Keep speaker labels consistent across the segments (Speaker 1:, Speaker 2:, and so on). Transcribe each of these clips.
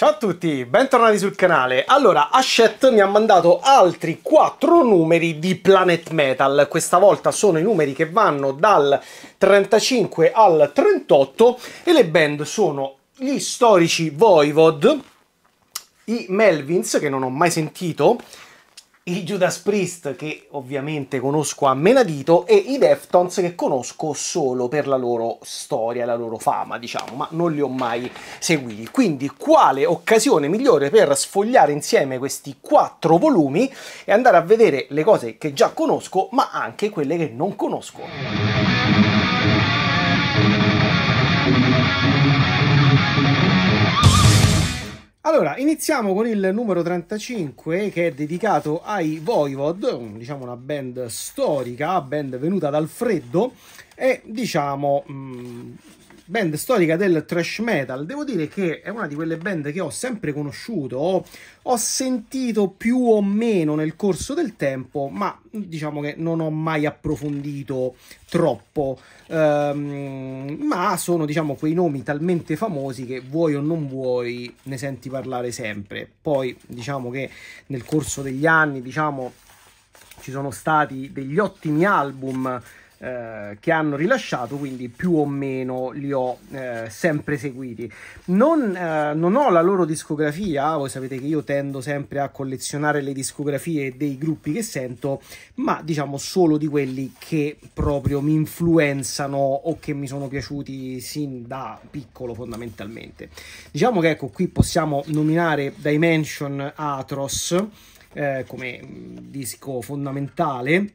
Speaker 1: Ciao a tutti, bentornati sul canale. Allora, Ashet mi ha mandato altri 4 numeri di Planet Metal. Questa volta sono i numeri che vanno dal 35 al 38 e le band sono gli storici Voivod, i Melvins, che non ho mai sentito, i Judas Priest che ovviamente conosco a menadito e i Deftones che conosco solo per la loro storia, la loro fama diciamo, ma non li ho mai seguiti. Quindi quale occasione migliore per sfogliare insieme questi quattro volumi e andare a vedere le cose che già conosco ma anche quelle che non conosco. Allora, iniziamo con il numero 35 che è dedicato ai Voivod, diciamo una band storica, band venuta dal freddo e diciamo mh, mm, band storica del thrash metal. Devo dire che è una di quelle band che ho sempre conosciuto, ho, ho sentito più o meno nel corso del tempo, ma diciamo che non ho mai approfondito troppo. Ehm, ma sono diciamo quei nomi talmente famosi che vuoi o non vuoi ne senti parlare sempre. Poi diciamo che nel corso degli anni, diciamo, ci sono stati degli ottimi album eh, che hanno rilasciato, quindi più o meno li ho eh, sempre seguiti. Non, eh, non, ho la loro discografia, voi sapete che io tendo sempre a collezionare le discografie dei gruppi che sento, ma diciamo solo di quelli che proprio mi influenzano o che mi sono piaciuti sin da piccolo fondamentalmente. Diciamo che ecco qui possiamo nominare Dimension Atros eh, come mm, disco fondamentale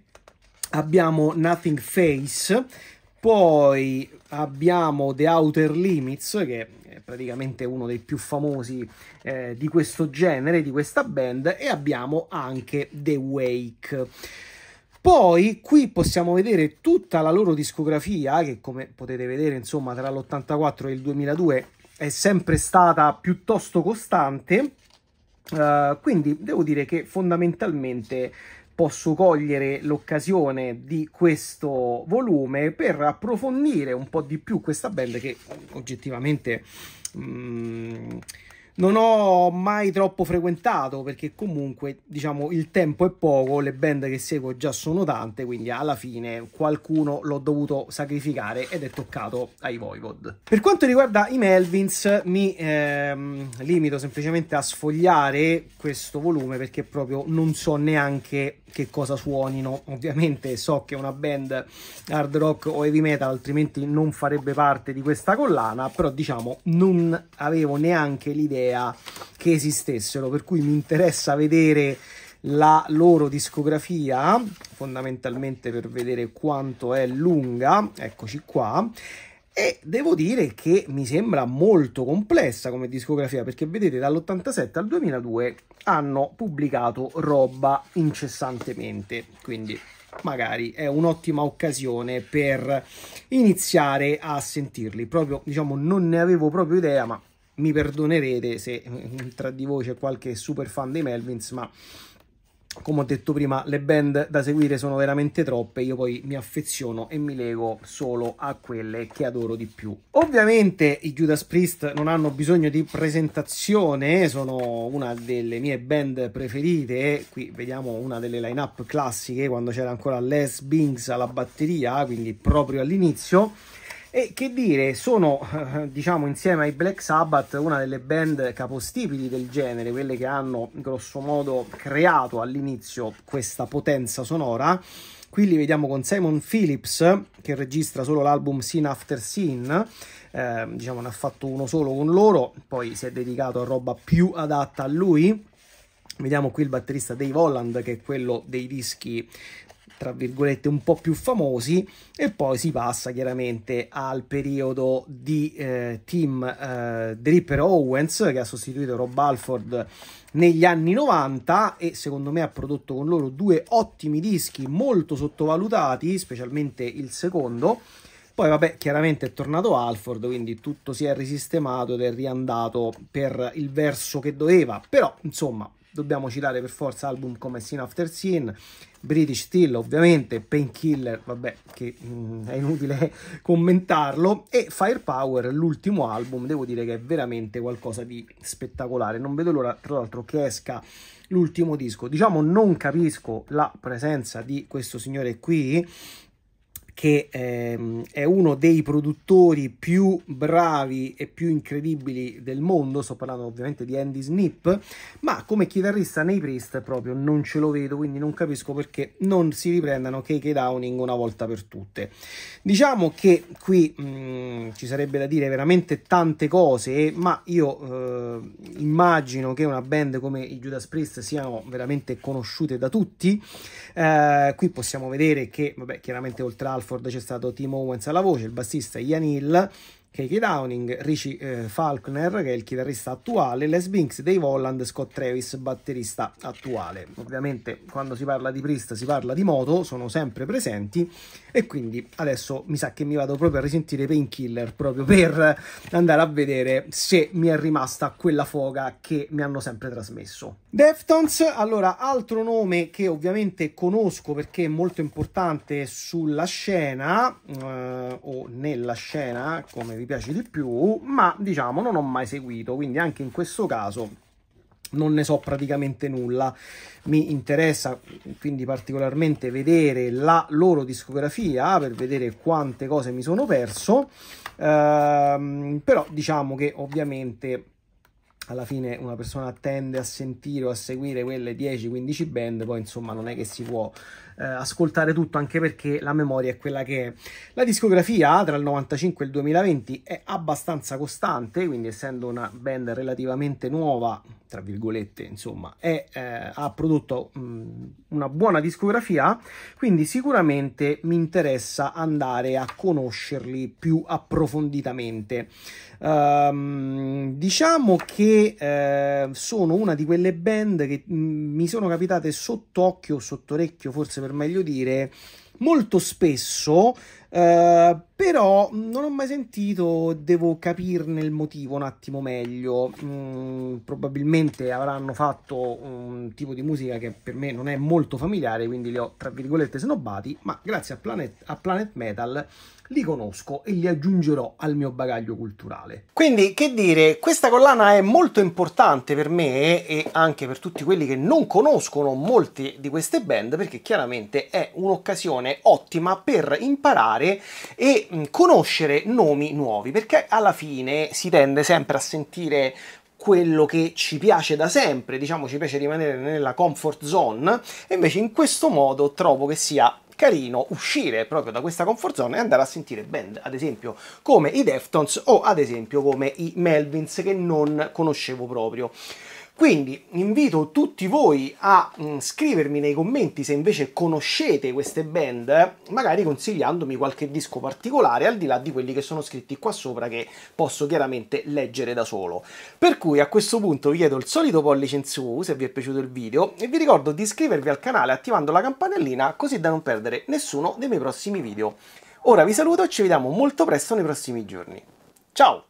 Speaker 1: abbiamo Nothing Face, poi abbiamo The Outer Limits, che è praticamente uno dei più famosi eh, di questo genere, di questa band, e abbiamo anche The Wake. Poi qui possiamo vedere tutta la loro discografia, che come potete vedere, insomma, tra l'84 e il 2002 è sempre stata piuttosto costante. Uh, quindi devo dire che fondamentalmente posso cogliere l'occasione di questo volume per approfondire un po' di più questa band che oggettivamente mh, mm, non ho mai troppo frequentato perché comunque diciamo il tempo è poco, le band che seguo già sono tante, quindi alla fine qualcuno l'ho dovuto sacrificare ed è toccato ai Voivod. Per quanto riguarda i Melvins mi ehm, limito semplicemente a sfogliare questo volume perché proprio non so neanche che cosa suonino, ovviamente so che è una band hard rock o heavy metal altrimenti non farebbe parte di questa collana, però diciamo non avevo neanche l'idea idea che esistessero, per cui mi interessa vedere la loro discografia, fondamentalmente per vedere quanto è lunga, eccoci qua, e devo dire che mi sembra molto complessa come discografia, perché vedete dall'87 al 2002 hanno pubblicato roba incessantemente, quindi magari è un'ottima occasione per iniziare a sentirli. Proprio, diciamo, non ne avevo proprio idea, ma mi perdonerete se mm, tra di voi c'è qualche super fan dei Melvins, ma come ho detto prima, le band da seguire sono veramente troppe, io poi mi affeziono e mi lego solo a quelle che adoro di più. Ovviamente i Judas Priest non hanno bisogno di presentazione, sono una delle mie band preferite, qui vediamo una delle line-up classiche quando c'era ancora Les Bings alla batteria, quindi proprio all'inizio e che dire, sono eh, diciamo insieme ai Black Sabbath una delle band capostipiti del genere, quelle che hanno grossomodo creato all'inizio questa potenza sonora. Qui li vediamo con Simon Phillips che registra solo l'album Scene After Scene, eh, diciamo ne ha fatto uno solo con loro, poi si è dedicato a roba più adatta a lui. Vediamo qui il batterista Dave Holland che è quello dei dischi tra virgolette un po' più famosi e poi si passa chiaramente al periodo di eh, team eh, Draper Owens che ha sostituito Rob Alford negli anni 90 e secondo me ha prodotto con loro due ottimi dischi molto sottovalutati, specialmente il secondo. Poi vabbè, chiaramente è tornato Alford, quindi tutto si è risistemato ed è riandato per il verso che doveva, però insomma dobbiamo citare per forza album come Sin After Sin, British Steel ovviamente, Painkiller, vabbè che mh, mm, è inutile commentarlo, e Firepower, l'ultimo album, devo dire che è veramente qualcosa di spettacolare, non vedo l'ora tra l'altro che esca l'ultimo disco, diciamo non capisco la presenza di questo signore qui, che ehm, è uno dei produttori più bravi e più incredibili del mondo, sto parlando ovviamente di Andy Snip, ma come chitarrista nei Priest proprio non ce lo vedo, quindi non capisco perché non si riprendano KK Downing una volta per tutte. Diciamo che qui mh, mm, ci sarebbe da dire veramente tante cose, ma io eh, immagino che una band come i Judas Priest siano veramente conosciute da tutti. Eh, qui possiamo vedere che, vabbè, chiaramente oltre al Halford c'è stato Tim Owens alla voce, il bassista Ian Hill Keke Downing, Richie eh, Faulkner, che è il chitarrista attuale, Les Binks, Dave Holland, Scott Travis, batterista attuale. Ovviamente quando si parla di Priest si parla di moto, sono sempre presenti e quindi adesso mi sa che mi vado proprio a risentire Painkiller proprio per andare a vedere se mi è rimasta quella foga che mi hanno sempre trasmesso. Deftones, allora altro nome che ovviamente conosco perché è molto importante sulla scena eh, o nella scena, come vi vi piace di più, ma diciamo non ho mai seguito, quindi anche in questo caso non ne so praticamente nulla. Mi interessa quindi particolarmente vedere la loro discografia per vedere quante cose mi sono perso, ehm, però diciamo che ovviamente alla fine una persona tende a sentire o a seguire quelle 10-15 band, poi insomma non è che si può eh, ascoltare tutto, anche perché la memoria è quella che è. La discografia tra il 95 e il 2020 è abbastanza costante, quindi essendo una band relativamente nuova, tra virgolette, insomma, è, eh, ha prodotto mh, una buona discografia, quindi sicuramente mi interessa andare a conoscerli più approfonditamente. Um, diciamo che eh, sono una di quelle band che mh, mi sono capitate sotto occhio, sotto orecchio, forse per meglio dire, molto spesso, eh, però non ho mai sentito, devo capirne il motivo un attimo meglio. Mm, probabilmente avranno fatto un tipo di musica che per me non è molto familiare, quindi li ho tra virgolette snobbati, ma grazie a Planet, a Planet Metal li conosco e li aggiungerò al mio bagaglio culturale. Quindi, che dire, questa collana è molto importante per me e anche per tutti quelli che non conoscono molte di queste band perché chiaramente è un'occasione ottima per imparare e mm, conoscere nomi nuovi perché alla fine si tende sempre a sentire quello che ci piace da sempre, diciamo ci piace rimanere nella comfort zone e invece in questo modo trovo che sia carino uscire proprio da questa comfort zone e andare a sentire band, ad esempio come i Deftones o ad esempio come i Melvins che non conoscevo proprio. Quindi invito tutti voi a mh, mm, scrivermi nei commenti se invece conoscete queste band, magari consigliandomi qualche disco particolare, al di là di quelli che sono scritti qua sopra che posso chiaramente leggere da solo. Per cui a questo punto vi chiedo il solito pollice in su se vi è piaciuto il video e vi ricordo di iscrivervi al canale attivando la campanellina così da non perdere nessuno dei miei prossimi video. Ora vi saluto e ci vediamo molto presto nei prossimi giorni. Ciao!